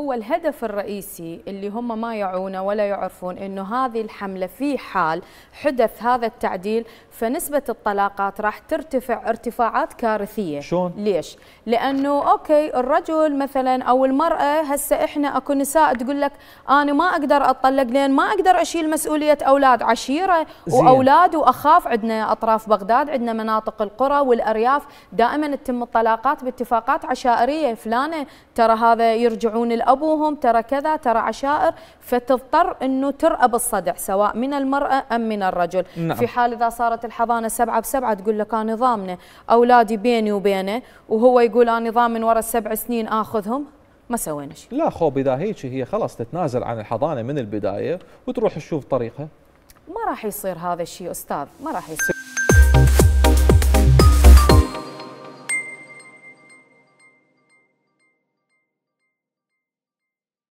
هو الهدف الرئيسي اللي هم ما يعونه ولا يعرفون انه هذه الحمله في حال حدث هذا التعديل فنسبه الطلاقات راح ترتفع ارتفاعات كارثيه شلون ليش لانه اوكي الرجل مثلا او المراه هسه احنا اكو نساء تقول لك انا ما اقدر اتطلق لان ما اقدر اشيل مسؤوليه اولاد عشيره واولاد واخاف عندنا اطراف بغداد عندنا مناطق القرى والارياف دائما تتم الطلاقات باتفاقات عشائريه فلانه ترى هذا يرجعون ابوهم ترى كذا ترى عشائر فتضطر انه ترأب الصدع سواء من المراه ام من الرجل نعم. في حال اذا صارت الحضانه سبعه بسبعه تقول لك انا ضامنه اولادي بيني وبينه وهو يقول انا ضامن ورا السبع سنين اخذهم ما سوينا شيء لا خوب اذا هيك هي خلاص تتنازل عن الحضانه من البدايه وتروح تشوف طريقها ما راح يصير هذا الشيء استاذ ما راح يصير